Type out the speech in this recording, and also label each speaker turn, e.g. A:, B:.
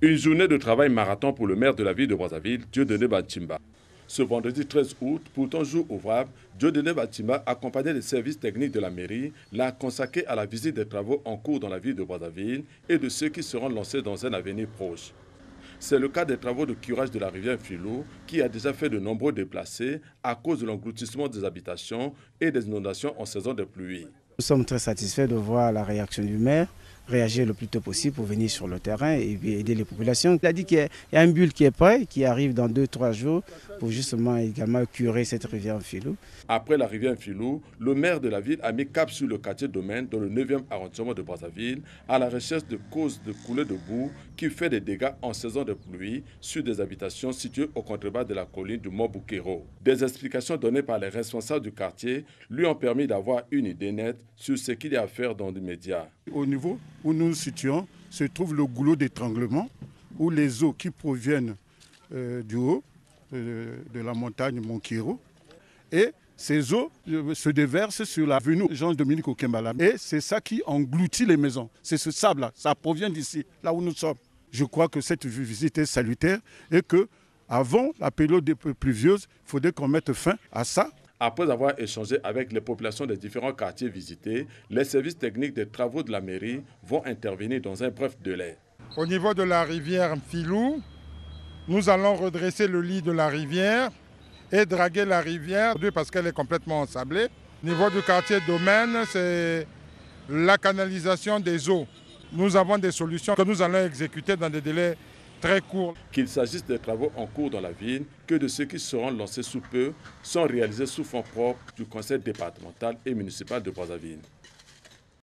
A: Une journée de travail marathon pour le maire de la ville de Brazzaville, Dieudonné Batimba. Ce vendredi 13 août, pourtant jour ouvrable, Dieudonné Batimba, accompagné des services techniques de la mairie, l'a consacré à la visite des travaux en cours dans la ville de Brazzaville et de ceux qui seront lancés dans un avenir proche. C'est le cas des travaux de curage de la rivière Filou, qui a déjà fait de nombreux déplacés à cause de l'engloutissement des habitations et des inondations en saison de pluie.
B: Nous sommes très satisfaits de voir la réaction du maire réagir le plus tôt possible pour venir sur le terrain et aider les populations. Il a dit qu'il y a un bulle qui est prêt, qui arrive dans deux trois jours pour justement également curer cette rivière Filou.
A: Après la rivière Filou, le maire de la ville a mis cap sur le quartier domaine dans le 9e arrondissement de Brazzaville à la recherche de causes de coulées de boue qui fait des dégâts en saison de pluie sur des habitations situées au contrebas de la colline du Mont Boukero. Des explications données par les responsables du quartier lui ont permis d'avoir une idée nette sur ce qu'il y a à faire dans les médias.
C: Au niveau où nous nous situons se trouve le goulot d'étranglement où les eaux qui proviennent euh, du haut euh, de la montagne Monkiro et ces eaux euh, se déversent sur l'avenue Jean-Dominique Okembala. Et c'est ça qui engloutit les maisons. C'est ce sable-là. Ça provient d'ici, là où nous sommes. Je crois que cette visite est salutaire et que avant la période pluvieuse, il faudrait qu'on mette fin à ça
A: après avoir échangé avec les populations des différents quartiers visités, les services techniques des travaux de la mairie vont intervenir dans un bref délai.
D: Au niveau de la rivière Filou, nous allons redresser le lit de la rivière et draguer la rivière parce qu'elle est complètement ensablée. Au niveau du quartier Domaine, c'est la canalisation des eaux. Nous avons des solutions que nous allons exécuter dans des délais très court.
A: Qu'il s'agisse des travaux en cours dans la ville que de ceux qui seront lancés sous peu, sont réalisés sous fonds propres du Conseil départemental et municipal de Brazzaville.